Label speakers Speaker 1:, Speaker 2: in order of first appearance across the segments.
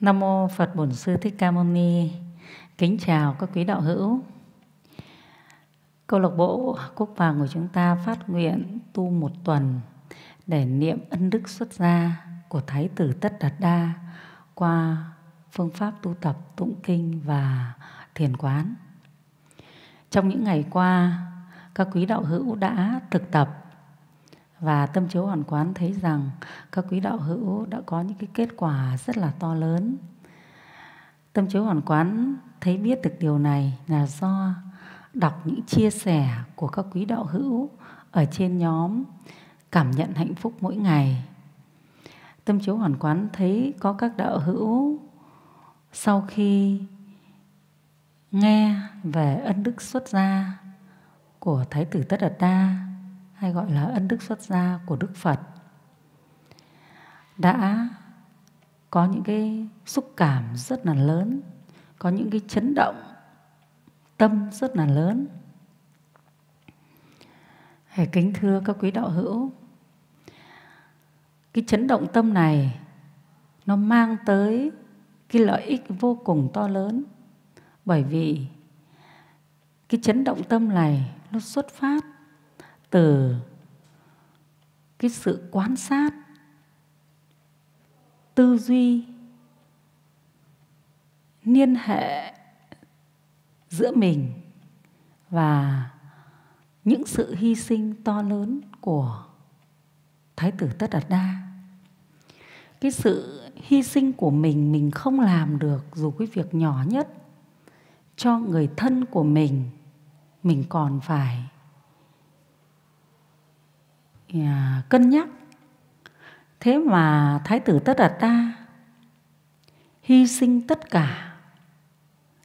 Speaker 1: Nam mô Phật Bổn Sư Thích Ca Mâu Ni. Kính chào các quý đạo hữu. Câu lạc bộ Quốc vàng của chúng ta phát nguyện tu một tuần để niệm ân đức xuất gia của Thái tử Tất Đạt Đa qua phương pháp tu tập tụng kinh và thiền quán. Trong những ngày qua, các quý đạo hữu đã thực tập và tâm chiếu hoàn quán thấy rằng các quý đạo hữu đã có những cái kết quả rất là to lớn tâm chiếu hoàn quán thấy biết được điều này là do đọc những chia sẻ của các quý đạo hữu ở trên nhóm cảm nhận hạnh phúc mỗi ngày tâm chiếu hoàn quán thấy có các đạo hữu sau khi nghe về ân đức xuất gia của thái tử tất đạt đa hay gọi là ân đức xuất gia của Đức Phật đã có những cái xúc cảm rất là lớn, có những cái chấn động tâm rất là lớn. Hãy kính thưa các quý đạo hữu, cái chấn động tâm này nó mang tới cái lợi ích vô cùng to lớn bởi vì cái chấn động tâm này nó xuất phát từ cái sự quan sát tư duy liên hệ giữa mình và những sự hy sinh to lớn của thái tử tất đạt đa cái sự hy sinh của mình mình không làm được dù cái việc nhỏ nhất cho người thân của mình mình còn phải Dạ, cân nhắc thế mà thái tử tất đạt đa hy sinh tất cả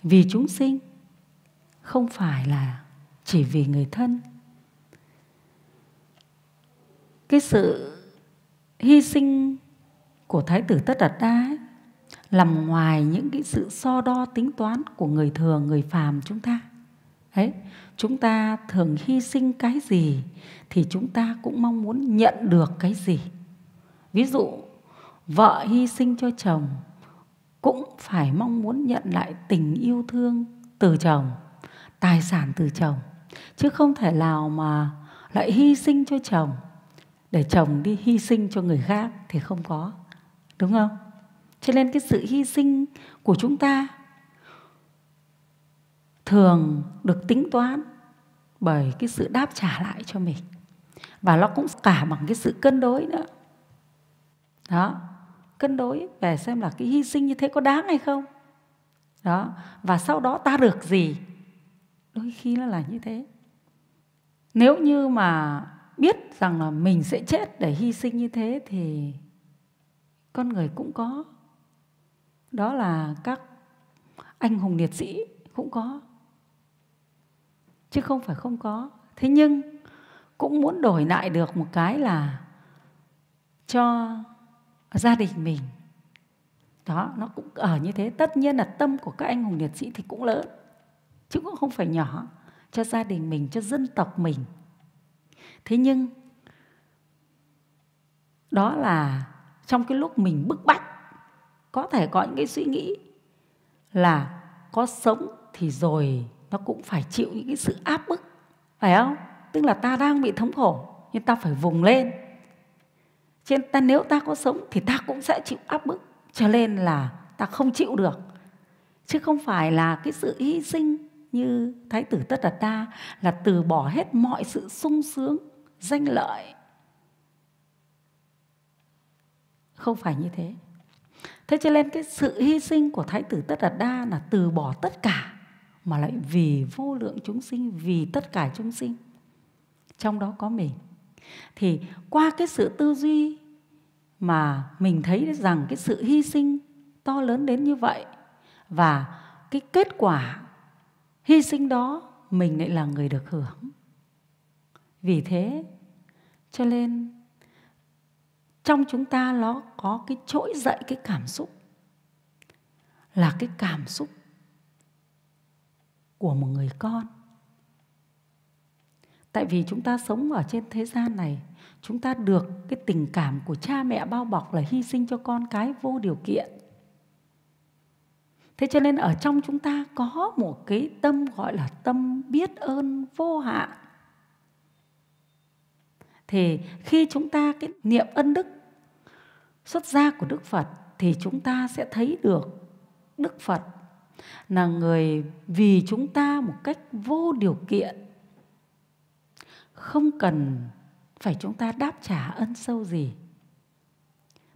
Speaker 1: vì chúng sinh không phải là chỉ vì người thân cái sự hy sinh của thái tử tất đạt đa ấy, nằm ngoài những cái sự so đo tính toán của người thường người phàm chúng ta Đấy, chúng ta thường hy sinh cái gì thì chúng ta cũng mong muốn nhận được cái gì. Ví dụ, vợ hy sinh cho chồng cũng phải mong muốn nhận lại tình yêu thương từ chồng, tài sản từ chồng. Chứ không thể nào mà lại hy sinh cho chồng để chồng đi hy sinh cho người khác thì không có. Đúng không? Cho nên cái sự hy sinh của chúng ta thường được tính toán bởi cái sự đáp trả lại cho mình và nó cũng cả bằng cái sự cân đối nữa đó cân đối về xem là cái hy sinh như thế có đáng hay không đó và sau đó ta được gì đôi khi nó là như thế nếu như mà biết rằng là mình sẽ chết để hy sinh như thế thì con người cũng có đó là các anh hùng liệt sĩ cũng có chứ không phải không có thế nhưng cũng muốn đổi lại được một cái là cho gia đình mình đó nó cũng ở như thế tất nhiên là tâm của các anh hùng liệt sĩ thì cũng lớn chứ cũng không phải nhỏ cho gia đình mình cho dân tộc mình thế nhưng đó là trong cái lúc mình bức bách có thể có những cái suy nghĩ là có sống thì rồi nó cũng phải chịu những cái sự áp bức phải không tức là ta đang bị thống khổ nhưng ta phải vùng lên trên ta nếu ta có sống thì ta cũng sẽ chịu áp bức cho nên là ta không chịu được chứ không phải là cái sự hy sinh như thái tử tất đạt Ta là từ bỏ hết mọi sự sung sướng danh lợi không phải như thế thế cho nên cái sự hy sinh của thái tử tất đạt đa là từ bỏ tất cả mà lại vì vô lượng chúng sinh vì tất cả chúng sinh trong đó có mình thì qua cái sự tư duy mà mình thấy rằng cái sự hy sinh to lớn đến như vậy và cái kết quả hy sinh đó mình lại là người được hưởng vì thế cho nên trong chúng ta nó có cái trỗi dậy cái cảm xúc là cái cảm xúc của một người con tại vì chúng ta sống ở trên thế gian này chúng ta được cái tình cảm của cha mẹ bao bọc là hy sinh cho con cái vô điều kiện thế cho nên ở trong chúng ta có một cái tâm gọi là tâm biết ơn vô hạn thì khi chúng ta cái niệm ân đức xuất gia của đức phật thì chúng ta sẽ thấy được đức phật là người vì chúng ta một cách vô điều kiện không cần phải chúng ta đáp trả ân sâu gì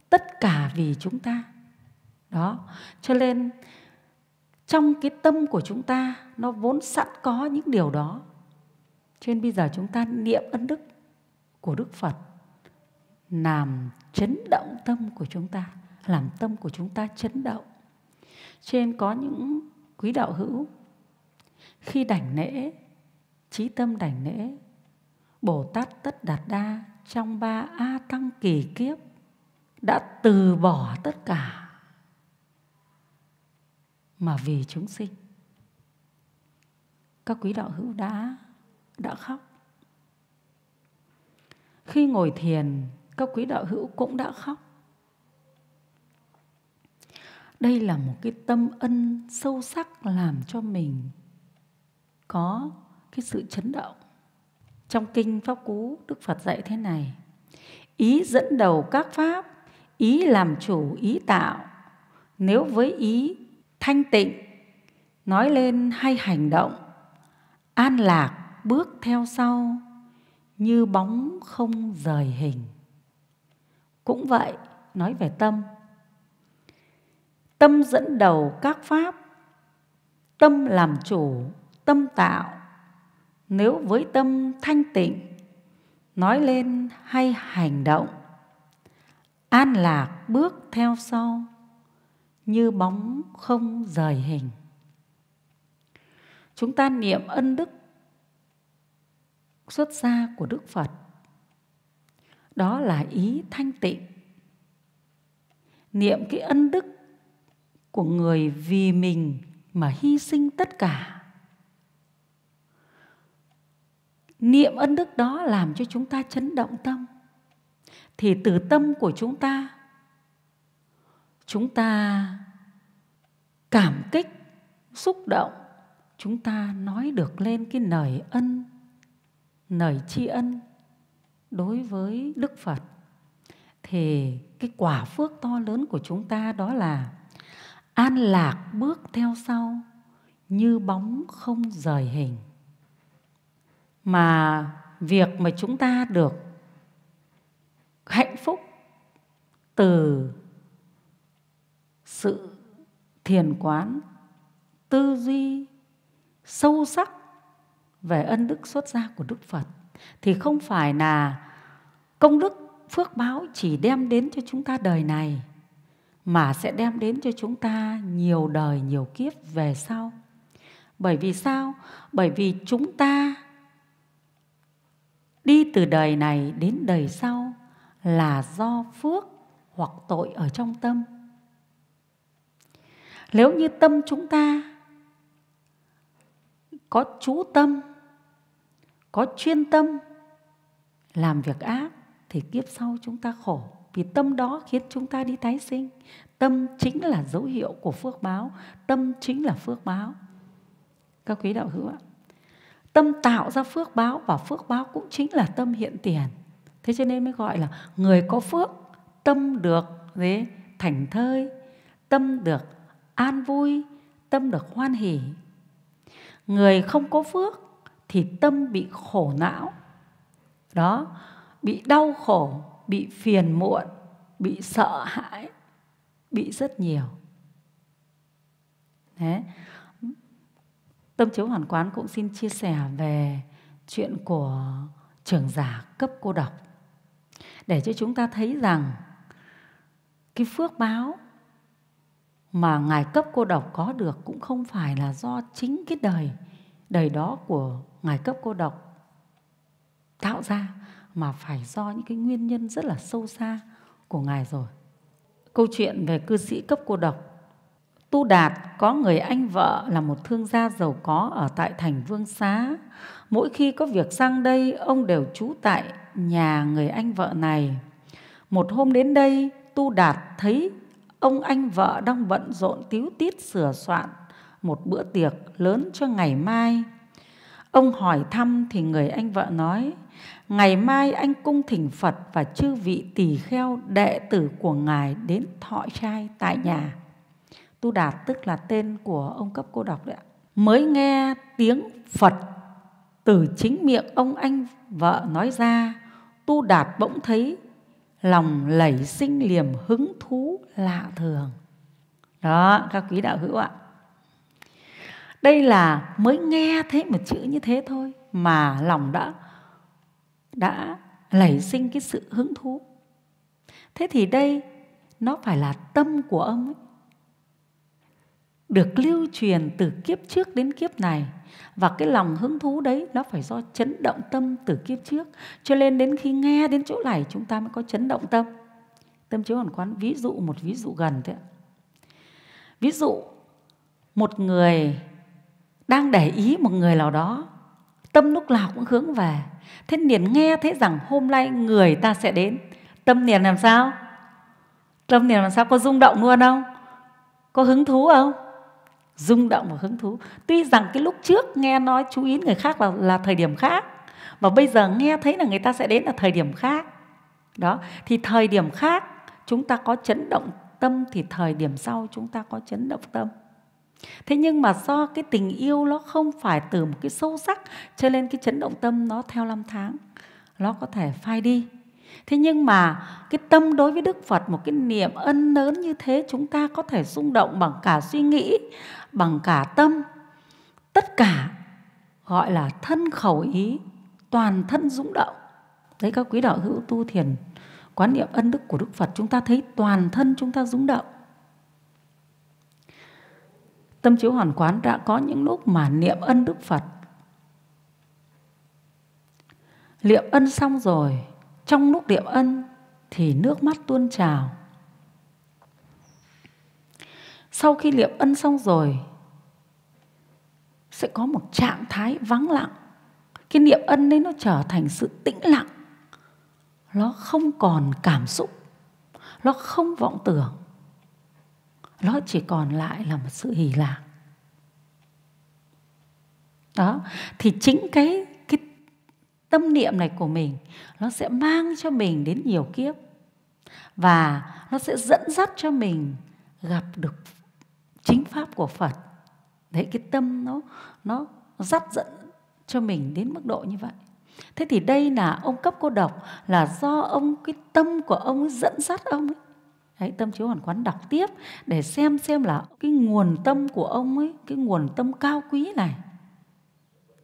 Speaker 1: tất cả vì chúng ta đó cho nên trong cái tâm của chúng ta nó vốn sẵn có những điều đó trên bây giờ chúng ta niệm ân đức của đức phật làm chấn động tâm của chúng ta làm tâm của chúng ta chấn động trên có những quý đạo hữu khi đảnh lễ trí tâm đảnh lễ bồ tát tất đạt đa trong ba a tăng kỳ kiếp đã từ bỏ tất cả mà vì chúng sinh các quý đạo hữu đã đã khóc khi ngồi thiền các quý đạo hữu cũng đã khóc đây là một cái tâm ân sâu sắc làm cho mình có cái sự chấn động trong kinh pháp cú đức phật dạy thế này ý dẫn đầu các pháp ý làm chủ ý tạo nếu với ý thanh tịnh nói lên hay hành động an lạc bước theo sau như bóng không rời hình cũng vậy nói về tâm tâm dẫn đầu các pháp tâm làm chủ tâm tạo nếu với tâm thanh tịnh nói lên hay hành động an lạc bước theo sau như bóng không rời hình chúng ta niệm ân đức xuất gia của đức phật đó là ý thanh tịnh niệm cái ân đức của người vì mình mà hy sinh tất cả niệm ân đức đó làm cho chúng ta chấn động tâm thì từ tâm của chúng ta chúng ta cảm kích xúc động chúng ta nói được lên cái lời ân lời tri ân đối với đức phật thì cái quả phước to lớn của chúng ta đó là an lạc bước theo sau như bóng không rời hình mà việc mà chúng ta được hạnh phúc từ sự thiền quán tư duy sâu sắc về ân đức xuất gia của đức phật thì không phải là công đức phước báo chỉ đem đến cho chúng ta đời này mà sẽ đem đến cho chúng ta nhiều đời nhiều kiếp về sau bởi vì sao bởi vì chúng ta đi từ đời này đến đời sau là do phước hoặc tội ở trong tâm nếu như tâm chúng ta có chú tâm có chuyên tâm làm việc ác thì kiếp sau chúng ta khổ vì tâm đó khiến chúng ta đi tái sinh tâm chính là dấu hiệu của phước báo tâm chính là phước báo các quý đạo hữu ạ tâm tạo ra phước báo và phước báo cũng chính là tâm hiện tiền thế cho nên mới gọi là người có phước tâm được thế thành thơi tâm được an vui tâm được hoan hỉ người không có phước thì tâm bị khổ não đó bị đau khổ bị phiền muộn bị sợ hãi bị rất nhiều Thế. tâm chiếu hoàn quán cũng xin chia sẻ về chuyện của trưởng giả cấp cô độc để cho chúng ta thấy rằng cái phước báo mà ngài cấp cô độc có được cũng không phải là do chính cái đời đời đó của ngài cấp cô độc tạo ra mà phải do những cái nguyên nhân rất là sâu xa của ngài rồi câu chuyện về cư sĩ cấp cô độc tu đạt có người anh vợ là một thương gia giàu có ở tại thành vương xá mỗi khi có việc sang đây ông đều trú tại nhà người anh vợ này một hôm đến đây tu đạt thấy ông anh vợ đang bận rộn tíu tít sửa soạn một bữa tiệc lớn cho ngày mai Ông hỏi thăm thì người anh vợ nói, ngày mai anh cung thỉnh Phật và chư vị tỳ kheo đệ tử của ngài đến thọ trai tại nhà. Tu Đạt tức là tên của ông cấp cô đọc đấy ạ. Mới nghe tiếng Phật từ chính miệng ông anh vợ nói ra, Tu Đạt bỗng thấy lòng lẩy sinh liềm hứng thú lạ thường. Đó, các quý đạo hữu ạ đây là mới nghe thấy một chữ như thế thôi mà lòng đã đã nảy sinh cái sự hứng thú thế thì đây nó phải là tâm của ông ấy được lưu truyền từ kiếp trước đến kiếp này và cái lòng hứng thú đấy nó phải do chấn động tâm từ kiếp trước cho nên đến khi nghe đến chỗ này chúng ta mới có chấn động tâm tâm chiếu hoàn quán ví dụ một ví dụ gần thế ví dụ một người đang để ý một người nào đó tâm lúc nào cũng hướng về thế liền nghe thấy rằng hôm nay người ta sẽ đến tâm liền làm sao tâm liền làm sao có rung động luôn không có hứng thú không rung động và hứng thú tuy rằng cái lúc trước nghe nói chú ý người khác là là thời điểm khác mà bây giờ nghe thấy là người ta sẽ đến là thời điểm khác đó thì thời điểm khác chúng ta có chấn động tâm thì thời điểm sau chúng ta có chấn động tâm thế nhưng mà do cái tình yêu nó không phải từ một cái sâu sắc cho nên cái chấn động tâm nó theo năm tháng nó có thể phai đi thế nhưng mà cái tâm đối với đức phật một cái niệm ân lớn như thế chúng ta có thể rung động bằng cả suy nghĩ bằng cả tâm tất cả gọi là thân khẩu ý toàn thân rung động đấy các quý đạo hữu tu thiền quán niệm ân đức của đức phật chúng ta thấy toàn thân chúng ta rung động Tâm chiếu hoàn quán đã có những lúc mà niệm ân Đức Phật. Niệm ân xong rồi, trong lúc niệm ân thì nước mắt tuôn trào. Sau khi niệm ân xong rồi, sẽ có một trạng thái vắng lặng. Cái niệm ân đấy nó trở thành sự tĩnh lặng. Nó không còn cảm xúc, nó không vọng tưởng nó chỉ còn lại là một sự hỉ lạc đó thì chính cái cái tâm niệm này của mình nó sẽ mang cho mình đến nhiều kiếp và nó sẽ dẫn dắt cho mình gặp được chính pháp của Phật đấy cái tâm nó nó dắt dẫn cho mình đến mức độ như vậy thế thì đây là ông cấp cô độc là do ông cái tâm của ông dẫn dắt ông ấy Đấy, tâm chiếu hoàn quán đọc tiếp để xem xem là cái nguồn tâm của ông ấy, cái nguồn tâm cao quý này,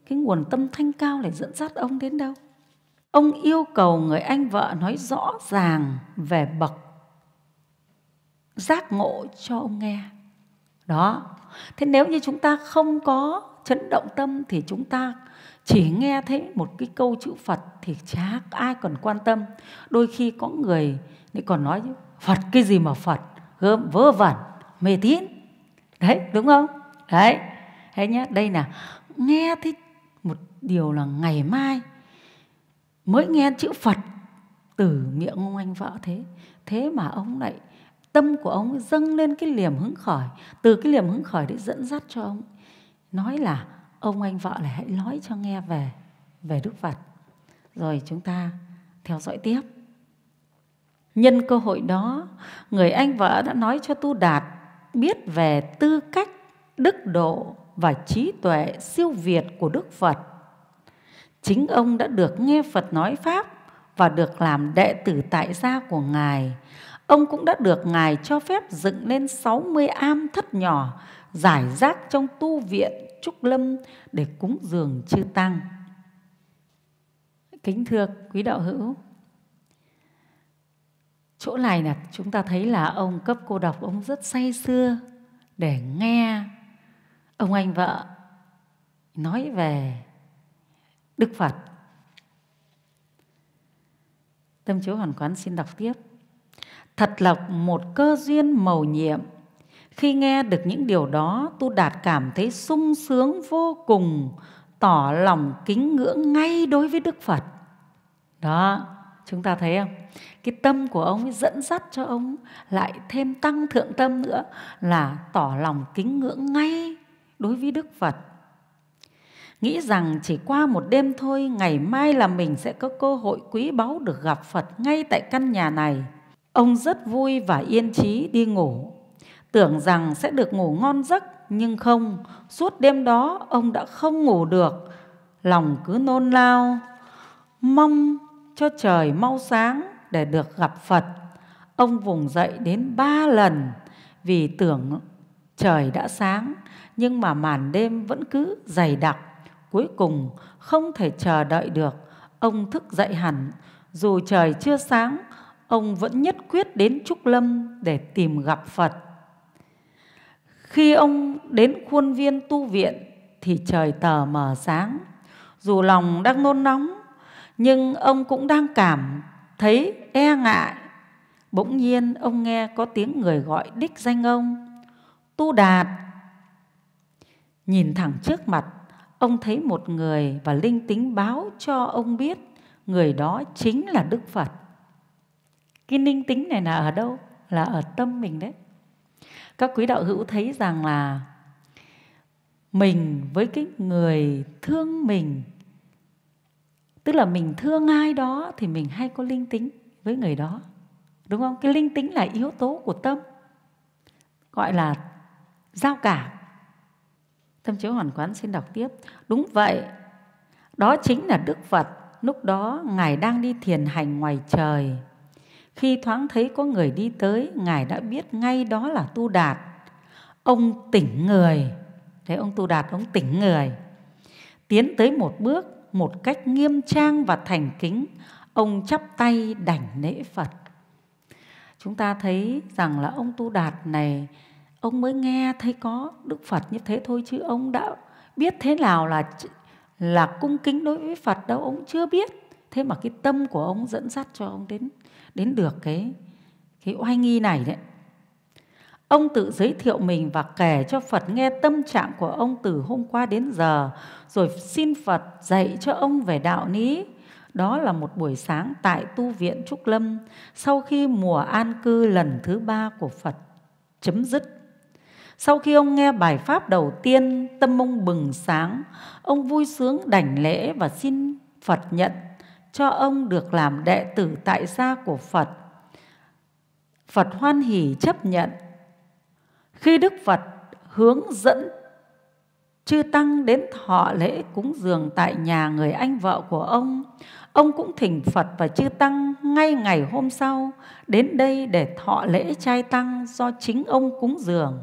Speaker 1: cái nguồn tâm thanh cao này dẫn dắt ông đến đâu. Ông yêu cầu người anh vợ nói rõ ràng về bậc giác ngộ cho ông nghe. Đó. Thế nếu như chúng ta không có chấn động tâm thì chúng ta chỉ nghe thấy một cái câu chữ Phật thì chả ai còn quan tâm. Đôi khi có người thì còn nói Phật cái gì mà Phật gớm vớ vẩn mê tín đấy đúng không đấy thế nhé đây là nghe thích một điều là ngày mai mới nghe chữ Phật từ miệng ông anh vợ thế thế mà ông lại tâm của ông dâng lên cái liềm hứng khởi từ cái liềm hứng khởi để dẫn dắt cho ông nói là ông anh vợ lại hãy nói cho nghe về về Đức Phật rồi chúng ta theo dõi tiếp Nhân cơ hội đó, người anh vợ đã nói cho Tu Đạt biết về tư cách, đức độ và trí tuệ siêu việt của Đức Phật. Chính ông đã được nghe Phật nói Pháp và được làm đệ tử tại gia của Ngài. Ông cũng đã được Ngài cho phép dựng lên 60 am thất nhỏ giải rác trong tu viện Trúc Lâm để cúng dường chư Tăng. Kính thưa quý đạo hữu, chỗ này là chúng ta thấy là ông cấp cô đọc ông rất say sưa để nghe ông anh vợ nói về đức phật tâm chiếu hoàn quán xin đọc tiếp thật là một cơ duyên mầu nhiệm khi nghe được những điều đó tu đạt cảm thấy sung sướng vô cùng tỏ lòng kính ngưỡng ngay đối với đức phật đó chúng ta thấy không cái tâm của ông ấy dẫn dắt cho ông lại thêm tăng thượng tâm nữa là tỏ lòng kính ngưỡng ngay đối với đức phật nghĩ rằng chỉ qua một đêm thôi ngày mai là mình sẽ có cơ hội quý báu được gặp phật ngay tại căn nhà này ông rất vui và yên trí đi ngủ tưởng rằng sẽ được ngủ ngon giấc nhưng không suốt đêm đó ông đã không ngủ được lòng cứ nôn nao mong cho trời mau sáng để được gặp Phật. Ông vùng dậy đến ba lần vì tưởng trời đã sáng nhưng mà màn đêm vẫn cứ dày đặc. Cuối cùng không thể chờ đợi được, ông thức dậy hẳn. Dù trời chưa sáng, ông vẫn nhất quyết đến Trúc Lâm để tìm gặp Phật. Khi ông đến khuôn viên tu viện thì trời tờ mờ sáng. Dù lòng đang nôn nóng nhưng ông cũng đang cảm thấy e ngại bỗng nhiên ông nghe có tiếng người gọi đích danh ông tu đạt nhìn thẳng trước mặt ông thấy một người và linh tính báo cho ông biết người đó chính là đức phật cái linh tính này là ở đâu là ở tâm mình đấy các quý đạo hữu thấy rằng là mình với cái người thương mình tức là mình thương ai đó thì mình hay có linh tính với người đó đúng không cái linh tính là yếu tố của tâm gọi là giao cảm tâm chiếu hoàn quán xin đọc tiếp đúng vậy đó chính là đức phật lúc đó ngài đang đi thiền hành ngoài trời khi thoáng thấy có người đi tới ngài đã biết ngay đó là tu đạt ông tỉnh người thế ông tu đạt ông tỉnh người tiến tới một bước một cách nghiêm trang và thành kính ông chắp tay đảnh lễ phật chúng ta thấy rằng là ông tu đạt này ông mới nghe thấy có đức phật như thế thôi chứ ông đã biết thế nào là là cung kính đối với phật đâu ông chưa biết thế mà cái tâm của ông dẫn dắt cho ông đến đến được cái cái oai nghi này đấy Ông tự giới thiệu mình và kể cho Phật nghe tâm trạng của ông từ hôm qua đến giờ, rồi xin Phật dạy cho ông về đạo lý. Đó là một buổi sáng tại tu viện Trúc Lâm sau khi mùa an cư lần thứ ba của Phật chấm dứt. Sau khi ông nghe bài pháp đầu tiên, tâm ông bừng sáng, ông vui sướng đảnh lễ và xin Phật nhận cho ông được làm đệ tử tại gia của Phật. Phật hoan hỷ chấp nhận khi Đức Phật hướng dẫn chư tăng đến thọ lễ cúng dường tại nhà người anh vợ của ông, ông cũng thỉnh Phật và chư tăng ngay ngày hôm sau đến đây để thọ lễ trai tăng do chính ông cúng dường.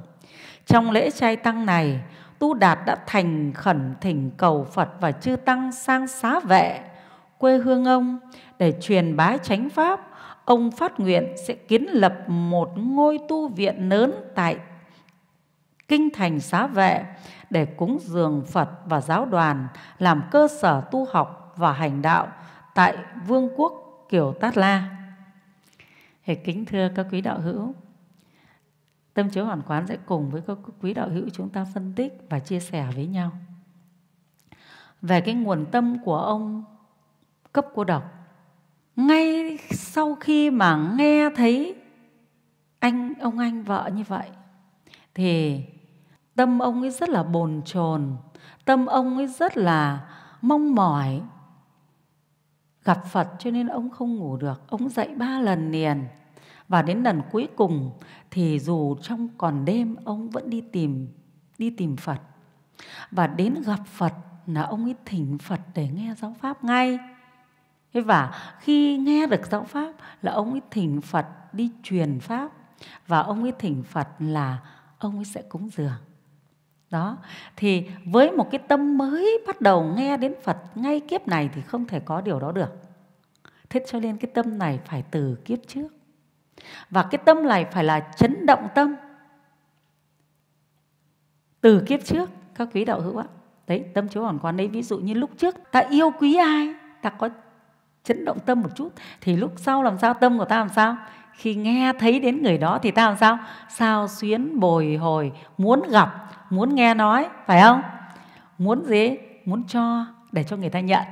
Speaker 1: Trong lễ trai tăng này, Tu Đạt đã thành khẩn thỉnh cầu Phật và chư tăng sang xá vệ quê hương ông để truyền bá chánh pháp. Ông phát nguyện sẽ kiến lập một ngôi tu viện lớn tại kinh thành xá vệ để cúng dường Phật và giáo đoàn làm cơ sở tu học và hành đạo tại Vương quốc Kiều Tát La. Thì kính thưa các quý đạo hữu, Tâm chiếu hoàn quán sẽ cùng với các quý đạo hữu chúng ta phân tích và chia sẻ với nhau về cái nguồn tâm của ông cấp cô độc. Ngay sau khi mà nghe thấy anh ông anh vợ như vậy thì tâm ông ấy rất là bồn chồn tâm ông ấy rất là mong mỏi gặp phật cho nên ông không ngủ được ông dậy ba lần liền và đến lần cuối cùng thì dù trong còn đêm ông vẫn đi tìm đi tìm phật và đến gặp phật là ông ấy thỉnh phật để nghe giáo pháp ngay và khi nghe được giáo pháp là ông ấy thỉnh phật đi truyền pháp và ông ấy thỉnh phật là ông ấy sẽ cúng dường đó thì với một cái tâm mới bắt đầu nghe đến phật ngay kiếp này thì không thể có điều đó được thế cho nên cái tâm này phải từ kiếp trước và cái tâm này phải là chấn động tâm từ kiếp trước các quý đạo hữu ạ đấy tâm chiếu hoàn quán đấy ví dụ như lúc trước ta yêu quý ai ta có chấn động tâm một chút thì lúc sau làm sao tâm của ta làm sao khi nghe thấy đến người đó thì ta làm sao sao xuyến bồi hồi muốn gặp muốn nghe nói phải không muốn gì muốn cho để cho người ta nhận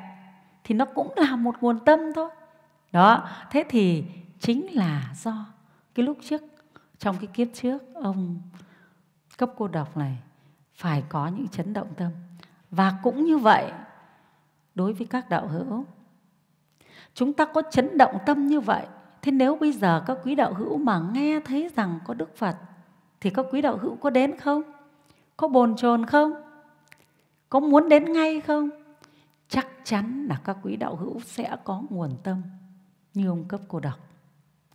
Speaker 1: thì nó cũng là một nguồn tâm thôi đó thế thì chính là do cái lúc trước trong cái kiếp trước ông cấp cô độc này phải có những chấn động tâm và cũng như vậy đối với các đạo hữu chúng ta có chấn động tâm như vậy Thế nếu bây giờ các quý đạo hữu mà nghe thấy rằng có Đức Phật thì các quý đạo hữu có đến không? Có bồn chồn không? Có muốn đến ngay không? Chắc chắn là các quý đạo hữu sẽ có nguồn tâm như ông cấp cô độc.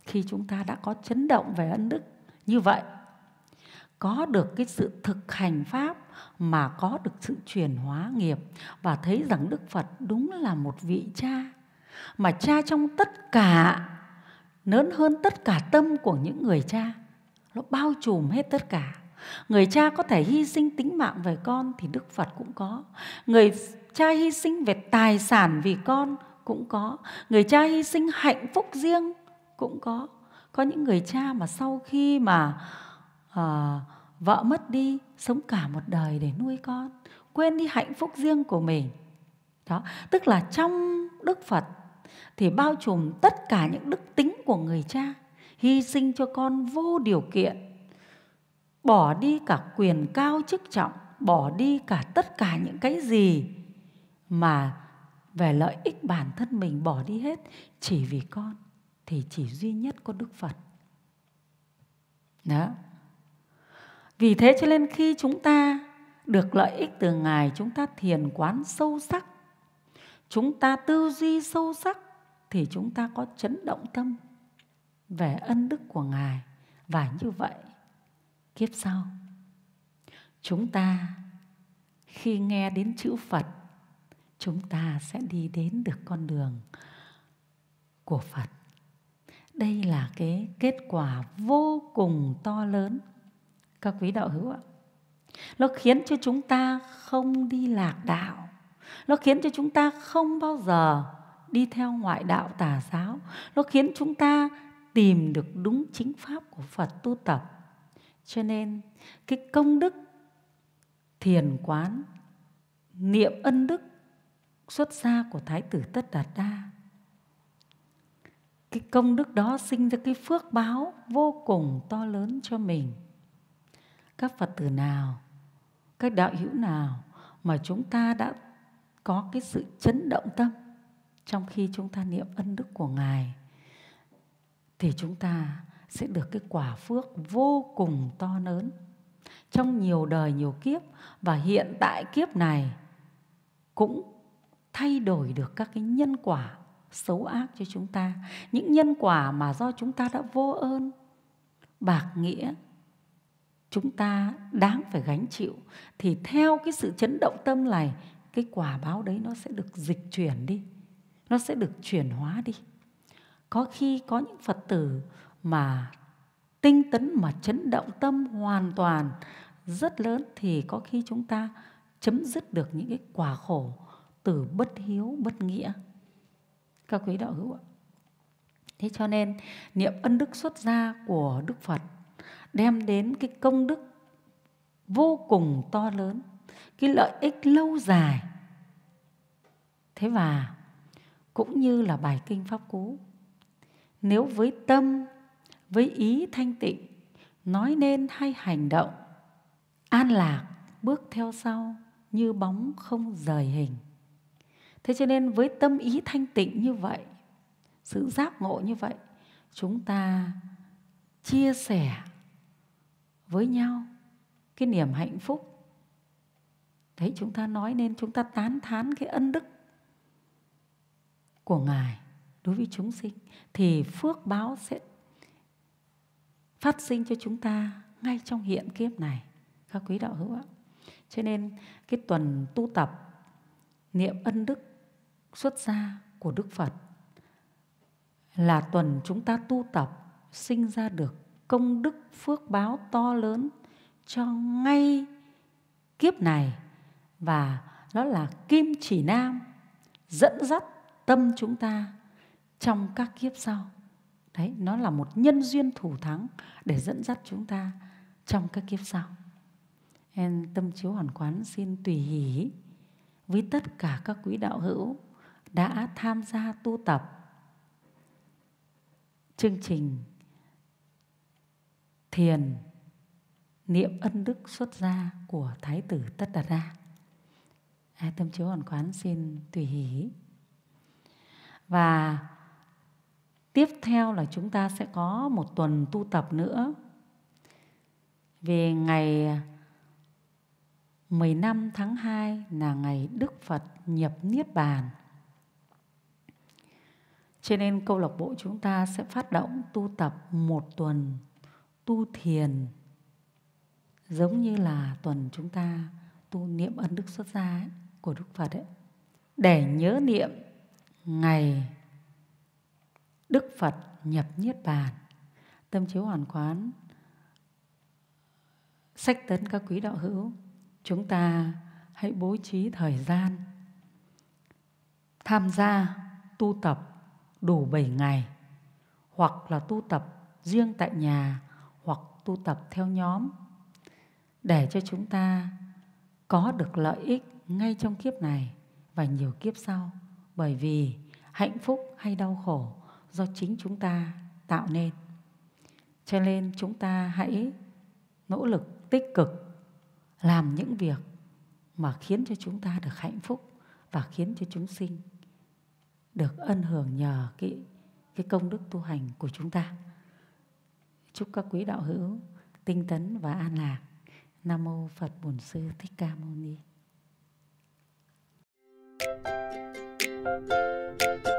Speaker 1: Khi chúng ta đã có chấn động về ân đức như vậy, có được cái sự thực hành pháp mà có được sự chuyển hóa nghiệp và thấy rằng Đức Phật đúng là một vị cha mà cha trong tất cả lớn hơn tất cả tâm của những người cha nó bao trùm hết tất cả người cha có thể hy sinh tính mạng về con thì đức phật cũng có người cha hy sinh về tài sản vì con cũng có người cha hy sinh hạnh phúc riêng cũng có có những người cha mà sau khi mà à, vợ mất đi sống cả một đời để nuôi con quên đi hạnh phúc riêng của mình đó tức là trong đức phật thì bao trùm tất cả những đức tính của người cha hy sinh cho con vô điều kiện bỏ đi cả quyền cao chức trọng bỏ đi cả tất cả những cái gì mà về lợi ích bản thân mình bỏ đi hết chỉ vì con thì chỉ duy nhất có đức phật đó vì thế cho nên khi chúng ta được lợi ích từ ngài chúng ta thiền quán sâu sắc chúng ta tư duy sâu sắc thì chúng ta có chấn động tâm về ân đức của Ngài và như vậy kiếp sau chúng ta khi nghe đến chữ Phật chúng ta sẽ đi đến được con đường của Phật. Đây là cái kết quả vô cùng to lớn các quý đạo hữu ạ. Nó khiến cho chúng ta không đi lạc đạo. Nó khiến cho chúng ta không bao giờ đi theo ngoại đạo tà giáo. Nó khiến chúng ta tìm được đúng chính pháp của Phật tu tập. Cho nên cái công đức thiền quán, niệm ân đức xuất gia của Thái tử Tất Đạt Đa. Cái công đức đó sinh ra cái phước báo vô cùng to lớn cho mình. Các Phật tử nào, các đạo hữu nào mà chúng ta đã có cái sự chấn động tâm trong khi chúng ta niệm ân đức của Ngài – thì chúng ta sẽ được cái quả phước vô cùng to lớn trong nhiều đời nhiều kiếp và hiện tại kiếp này cũng thay đổi được các cái nhân quả xấu ác cho chúng ta những nhân quả mà do chúng ta đã vô ơn bạc nghĩa chúng ta đáng phải gánh chịu thì theo cái sự chấn động tâm này cái quả báo đấy nó sẽ được dịch chuyển đi nó sẽ được chuyển hóa đi có khi có những phật tử mà tinh tấn mà chấn động tâm hoàn toàn rất lớn thì có khi chúng ta chấm dứt được những cái quả khổ từ bất hiếu bất nghĩa các quý đạo hữu ạ thế cho nên niệm ân đức xuất gia của đức phật đem đến cái công đức vô cùng to lớn cái lợi ích lâu dài thế và cũng như là bài kinh pháp cú nếu với tâm với ý thanh tịnh nói nên hay hành động an lạc bước theo sau như bóng không rời hình thế cho nên với tâm ý thanh tịnh như vậy sự giác ngộ như vậy chúng ta chia sẻ với nhau cái niềm hạnh phúc thấy chúng ta nói nên chúng ta tán thán cái ân đức của ngài đối với chúng sinh thì phước báo sẽ phát sinh cho chúng ta ngay trong hiện kiếp này các quý đạo hữu ạ cho nên cái tuần tu tập niệm ân đức xuất gia của đức phật là tuần chúng ta tu tập sinh ra được công đức phước báo to lớn cho ngay kiếp này và đó là kim chỉ nam dẫn dắt tâm chúng ta trong các kiếp sau đấy nó là một nhân duyên thủ thắng để dẫn dắt chúng ta trong các kiếp sau em tâm chiếu hoàn quán xin tùy hỷ với tất cả các quý đạo hữu đã tham gia tu tập chương trình thiền niệm ân đức xuất gia của thái tử tất đạt đa à, tâm chiếu hoàn quán xin tùy hỷ và tiếp theo là chúng ta sẽ có một tuần tu tập nữa về ngày 15 tháng 2 là ngày Đức Phật nhập Niết Bàn. Cho nên câu lạc bộ chúng ta sẽ phát động tu tập một tuần tu thiền giống như là tuần chúng ta tu niệm ân đức xuất gia của Đức Phật ấy để nhớ niệm ngày Đức Phật nhập Niết Bàn Tâm chiếu hoàn quán Sách tấn các quý đạo hữu Chúng ta hãy bố trí thời gian Tham gia tu tập đủ 7 ngày Hoặc là tu tập riêng tại nhà Hoặc tu tập theo nhóm Để cho chúng ta có được lợi ích ngay trong kiếp này và nhiều kiếp sau bởi vì hạnh phúc hay đau khổ do chính chúng ta tạo nên cho nên chúng ta hãy nỗ lực tích cực làm những việc mà khiến cho chúng ta được hạnh phúc và khiến cho chúng sinh được ân hưởng nhờ cái cái công đức tu hành của chúng ta. Chúc các quý đạo hữu tinh tấn và an lạc. Nam mô Phật Bổn Sư Thích Ca Mâu Ni. Thank you.